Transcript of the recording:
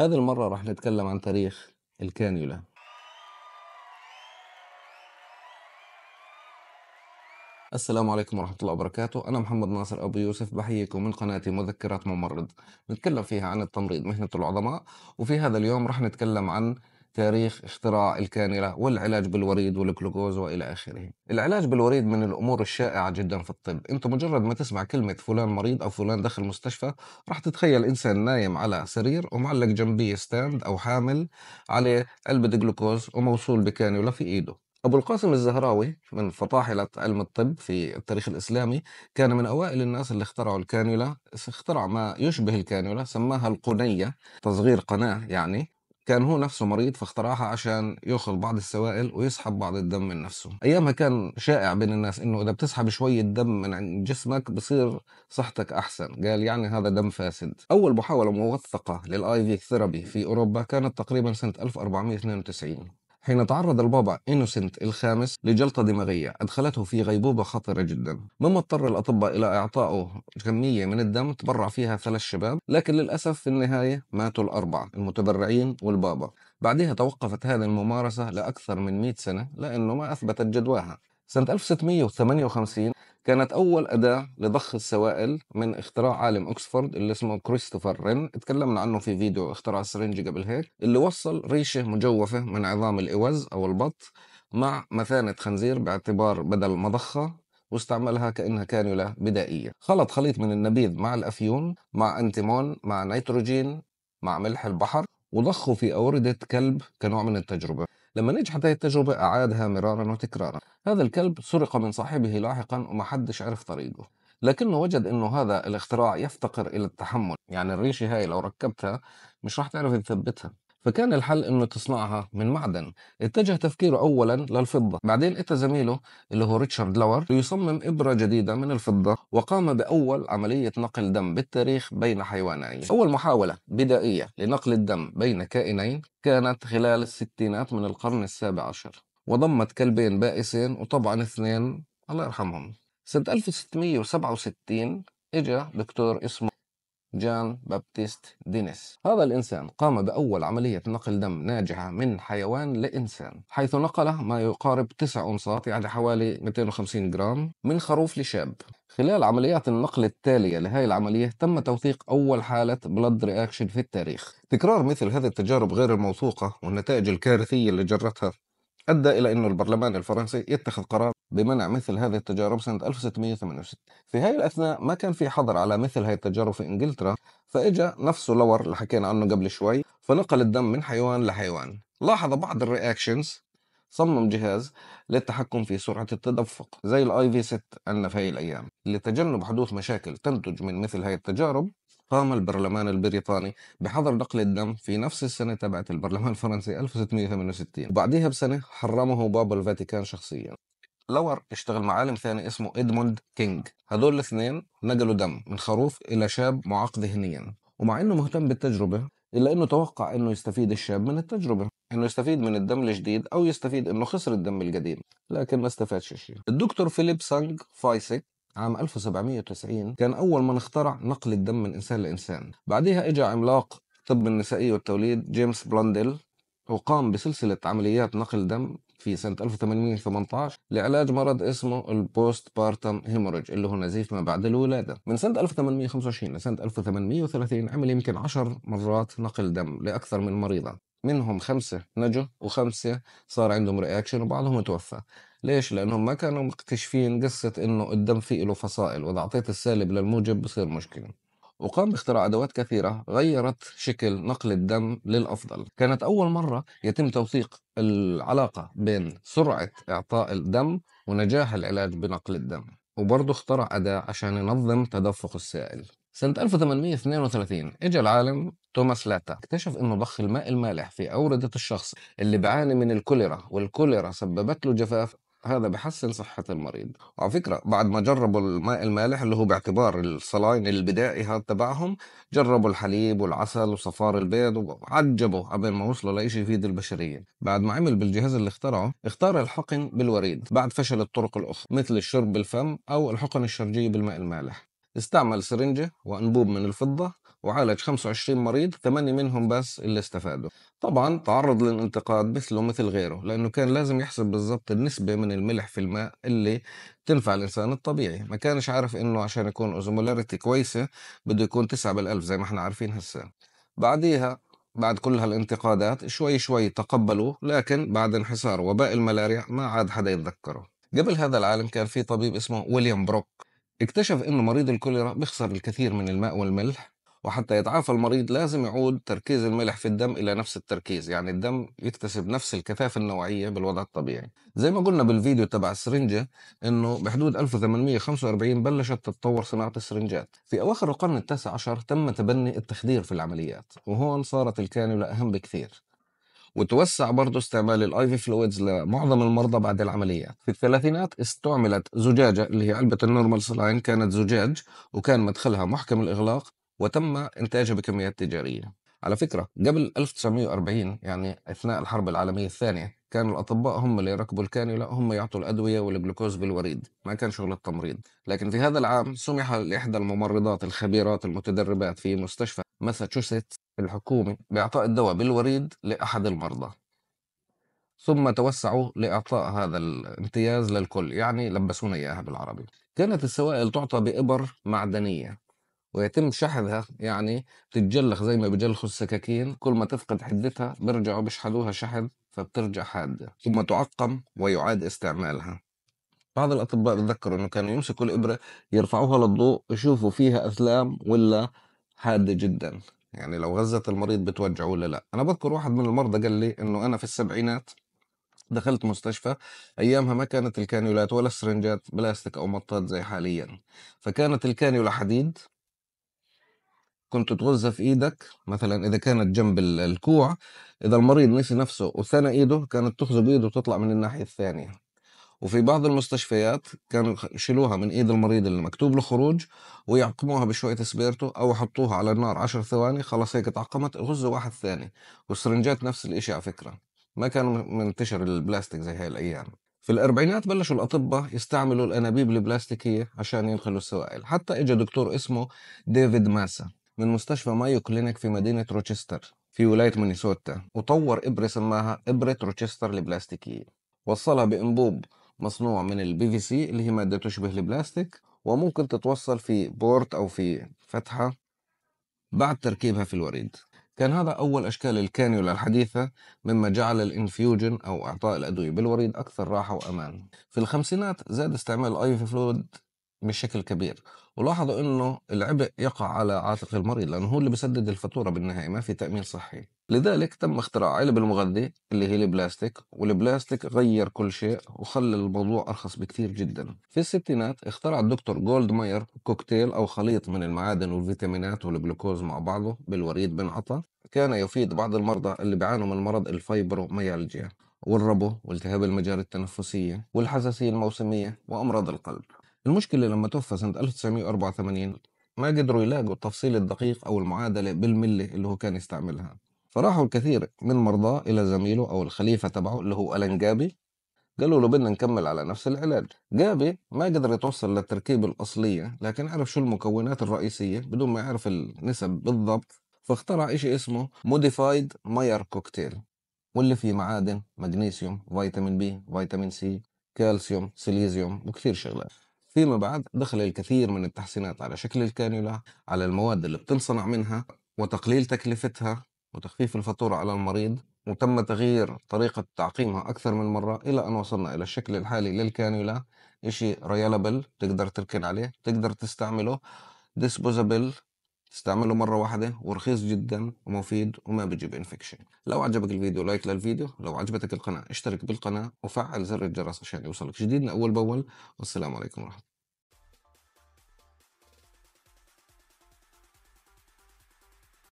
هذه المرة راح نتكلم عن تاريخ الكانيولا السلام عليكم ورحمة الله وبركاته أنا محمد ناصر أبو يوسف بحييكم من قناتي مذكرات ممرض نتكلم فيها عن التمريض مهنة العظماء وفي هذا اليوم راح نتكلم عن تاريخ اختراع الكانيلا والعلاج بالوريد والجلوكوز والى اخره. العلاج بالوريد من الامور الشائعه جدا في الطب، انت مجرد ما تسمع كلمه فلان مريض او فلان دخل مستشفى راح تتخيل انسان نايم على سرير ومعلق جنبيه ستاند او حامل عليه علبه جلوكوز وموصول بكانيولا في ايده. أبو القاسم الزهراوي من فطاحلة علم الطب في التاريخ الإسلامي كان من أوائل الناس اللي اخترعوا الكانيولا اخترع ما يشبه الكانيولا سماها القنية تصغير قناة يعني كان هو نفسه مريض فاخترعها عشان ياخذ بعض السوائل ويسحب بعض الدم من نفسه ايامها كان شائع بين الناس انه اذا بتسحب شويه دم من جسمك بصير صحتك احسن قال يعني هذا دم فاسد اول محاوله موثقه للاي في ثيرابي في اوروبا كانت تقريبا سنه 1492 حين تعرض البابا إنوسنت الخامس لجلطة دماغية أدخلته في غيبوبة خطرة جدا مما اضطر الأطباء إلى إعطائه كمية من الدم تبرع فيها ثلاث شباب لكن للأسف في النهاية ماتوا الأربعة المتبرعين والبابا بعدها توقفت هذه الممارسة لأكثر من 100 سنة لأنه ما أثبتت جدواها سنة 1658 كانت أول أداة لضخ السوائل من اختراع عالم أكسفورد اللي اسمه كريستوفر رين اتكلمنا عنه في فيديو اختراع السرنج قبل هيك اللي وصل ريشة مجوفة من عظام الإوز أو البط مع مثانة خنزير باعتبار بدل مضخة واستعملها كأنها كانيولا بدائية خلط خليط من النبيذ مع الأفيون مع أنتيمون مع نيتروجين مع ملح البحر وضخه في أوردة كلب كنوع من التجربة لما نجحت هذه التجربة أعادها مرارا وتكرارا هذا الكلب سرق من صاحبه لاحقا ومحدش عرف طريقه لكنه وجد انه هذا الاختراع يفتقر الى التحمل يعني الريشه هاي لو ركبتها مش راح تعرف تثبتها فكان الحل انه تصنعها من معدن اتجه تفكيره اولا للفضه بعدين اتى زميله اللي هو ريتشارد لور ليصمم ابره جديده من الفضه وقام باول عمليه نقل دم بالتاريخ بين حيوانين اول محاوله بدائيه لنقل الدم بين كائنين كانت خلال الستينات من القرن السابع عشر وضمت كلبين بائسين وطبعا اثنين الله يرحمهم سنة 1667 اجى دكتور اسمه جان بابتيست دينيس هذا الإنسان قام بأول عملية نقل دم ناجحة من حيوان لإنسان حيث نقله ما يقارب 9 أونصات يعني حوالي 250 جرام من خروف لشاب خلال عمليات النقل التالية لهذه العملية تم توثيق أول حالة بلد رياكشن في التاريخ تكرار مثل هذه التجارب غير الموثوقة والنتائج الكارثية اللي جرتها أدى إلى أن البرلمان الفرنسي يتخذ قرار بمنع مثل هذه التجارب سنة 1668 في هذه الأثناء ما كان في حظر على مثل هذه التجارب في إنجلترا فإجا نفسه لور اللي حكينا عنه قبل شوي فنقل الدم من حيوان لحيوان لاحظ بعض الرياكشنز صمم جهاز للتحكم في سرعة التدفق زي الاي في 6 عندنا في هاي الأيام لتجنب حدوث مشاكل تنتج من مثل هاي التجارب قام البرلمان البريطاني بحظر نقل الدم في نفس السنة تبعت البرلمان الفرنسي 1668 وبعديها بسنة حرمه بابا الفاتيكان شخصيا لور اشتغل مع عالم ثاني اسمه إدموند كينج هذول الاثنين نقلوا دم من خروف إلى شاب معاق ذهنيا ومع انه مهتم بالتجربه الا انه توقع انه يستفيد الشاب من التجربه انه يستفيد من الدم الجديد او يستفيد انه خسر الدم القديم لكن ما استفادش شيء الدكتور فيليب سانج فايسك عام 1790 كان أول من اخترع نقل الدم من إنسان لإنسان بعدها إجا عملاق طب النسائية والتوليد جيمس بلاندل وقام بسلسلة عمليات نقل دم في سنة 1818 لعلاج مرض اسمه البوست بارتم هيموريج اللي هو نزيف ما بعد الولادة من سنة 1825 لسنة 1830 عمل يمكن 10 مرات نقل دم لأكثر من مريضة منهم خمسة نجوا وخمسة صار عندهم رياكشن وبعضهم توفى ليش؟ لأنهم ما كانوا مكتشفين قصة إنه الدم فيه له فصائل وإذا أعطيت السالب للموجب بصير مشكلة وقام باختراع أدوات كثيرة غيرت شكل نقل الدم للأفضل كانت أول مرة يتم توثيق العلاقة بين سرعة إعطاء الدم ونجاح العلاج بنقل الدم وبرضه اخترع أداة عشان ينظم تدفق السائل سنة 1832 اجى العالم توماس لاتا اكتشف انه ضخ الماء المالح في أوردة الشخص اللي بعاني من الكوليرا والكوليرا سببت له جفاف هذا بحسن صحة المريض وعلى فكرة بعد ما جربوا الماء المالح اللي هو باعتبار الصلاين البدائي هذا تبعهم جربوا الحليب والعسل وصفار البيض وعجبوا قبل ما وصلوا لشيء يفيد البشرية بعد ما عمل بالجهاز اللي اخترعه اختار الحقن بالوريد بعد فشل الطرق الأخرى مثل الشرب بالفم أو الحقن الشرجية بالماء المالح استعمل سرنجة وأنبوب من الفضة وعالج 25 مريض ثمانية منهم بس اللي استفادوا طبعا تعرض للانتقاد مثله مثل غيره لأنه كان لازم يحسب بالضبط النسبة من الملح في الماء اللي تنفع الإنسان الطبيعي ما كانش عارف إنه عشان يكون أوزمولاريتي كويسة بده يكون 9 بالألف زي ما احنا عارفين هسه بعديها بعد كل هالانتقادات شوي شوي تقبلوا لكن بعد انحسار وباء الملاريا ما عاد حدا يتذكره قبل هذا العالم كان في طبيب اسمه ويليام بروك اكتشف أن مريض الكوليرا بيخسر الكثير من الماء والملح وحتى يتعافى المريض لازم يعود تركيز الملح في الدم إلى نفس التركيز يعني الدم يكتسب نفس الكثافة النوعية بالوضع الطبيعي زي ما قلنا بالفيديو تبع السرنجة أنه بحدود 1845 بلشت تتطور صناعة السرنجات في أواخر القرن التاسع عشر تم تبني التخدير في العمليات وهون صارت الكانولا أهم بكثير وتوسع برضه استعمال الاي في فلويدز لمعظم المرضى بعد العمليات في الثلاثينات استعملت زجاجه اللي هي علبه النورمال سلاين كانت زجاج وكان مدخلها محكم الاغلاق وتم انتاجها بكميات تجاريه على فكرة قبل 1940 يعني أثناء الحرب العالمية الثانية كانوا الأطباء هم اللي يركبوا الكانيولا هم يعطوا الأدوية والجلوكوز بالوريد ما كان شغل التمريض لكن في هذا العام سمح لإحدى الممرضات الخبيرات المتدربات في مستشفى ماساتشوستس الحكومي بإعطاء الدواء بالوريد لأحد المرضى ثم توسعوا لإعطاء هذا الامتياز للكل يعني لبسونا إياها بالعربي كانت السوائل تعطى بإبر معدنية ويتم شحذها يعني بتتجلخ زي ما بيجلخوا السكاكين كل ما تفقد حدتها بيرجعوا بيشحذوها شحذ فبترجع حادة ثم تعقم ويعاد استعمالها بعض الأطباء بتذكروا أنه كانوا يمسكوا الإبرة يرفعوها للضوء يشوفوا فيها أثلام ولا حادة جدا يعني لو غزت المريض بتوجعه ولا لا أنا بذكر واحد من المرضى قال لي أنه أنا في السبعينات دخلت مستشفى ايامها ما كانت الكانيولات ولا السرنجات بلاستيك او مطاط زي حاليا فكانت الكانيولا حديد كنت تغزها في ايدك مثلا اذا كانت جنب الكوع اذا المريض نسي نفسه وثنى ايده كانت تخزق ايده وتطلع من الناحيه الثانيه وفي بعض المستشفيات كانوا يشيلوها من ايد المريض اللي مكتوب له خروج ويعقموها بشويه سبيرتو او يحطوها على النار عشر ثواني خلاص هيك تعقمت غزوا واحد ثاني والسرنجات نفس الاشي على فكره ما كان منتشر البلاستيك زي هاي الايام في الأربعينات بلشوا الأطباء يستعملوا الأنابيب البلاستيكية عشان ينقلوا السوائل حتى اجى دكتور اسمه ديفيد ماسا من مستشفى مايو كلينيك في مدينة روتشستر في ولاية مينيسوتا وطور إبرة سماها إبرة روتشستر البلاستيكية وصلها بأنبوب مصنوع من البي في سي اللي هي مادة تشبه البلاستيك وممكن تتوصل في بورت أو في فتحة بعد تركيبها في الوريد كان هذا أول أشكال الكانيولا الحديثة مما جعل الانفيوجن أو إعطاء الأدوية بالوريد أكثر راحة وأمان في الخمسينات زاد استعمال الأيفي فلويد بشكل كبير ولاحظوا انه العبء يقع على عاتق المريض لانه هو اللي بسدد الفاتوره بالنهايه ما في تامين صحي لذلك تم اختراع علب المغذي اللي هي البلاستيك والبلاستيك غير كل شيء وخلى الموضوع ارخص بكثير جدا في الستينات اخترع الدكتور جولد ماير كوكتيل او خليط من المعادن والفيتامينات والجلوكوز مع بعضه بالوريد بنعطى كان يفيد بعض المرضى اللي بيعانوا من مرض الفايبروميالجيا والربو والتهاب المجاري التنفسيه والحساسيه الموسميه وامراض القلب المشكلة لما توفى سنة 1984 ما قدروا يلاقوا التفصيل الدقيق أو المعادلة بالملة اللي هو كان يستعملها فراحوا الكثير من مرضاه إلى زميله أو الخليفة تبعه اللي هو ألان جابي قالوا له بدنا نكمل على نفس العلاج جابي ما قدر يتوصل للتركيبة الأصلية لكن عرف شو المكونات الرئيسية بدون ما يعرف النسب بالضبط فاخترع إشي اسمه موديفايد ماير كوكتيل واللي فيه معادن مغنيسيوم فيتامين بي فيتامين سي كالسيوم سيليزيوم وكثير شغلات فيما بعد دخل الكثير من التحسينات على شكل الكانيولا على المواد اللي بتنصنع منها وتقليل تكلفتها وتخفيف الفاتورة على المريض وتم تغيير طريقة تعقيمها أكثر من مرة إلى أن وصلنا إلى الشكل الحالي للكانيولا إشي ريالابل تقدر تركن عليه تقدر تستعمله ديسبوزابل استعمله مرة واحدة ورخيص جدا ومفيد وما بيجيب انفكشن لو عجبك الفيديو لايك للفيديو لو عجبتك القناة اشترك بالقناة وفعل زر الجرس عشان يوصلك جديدنا أول بأول والسلام عليكم ورحمة الله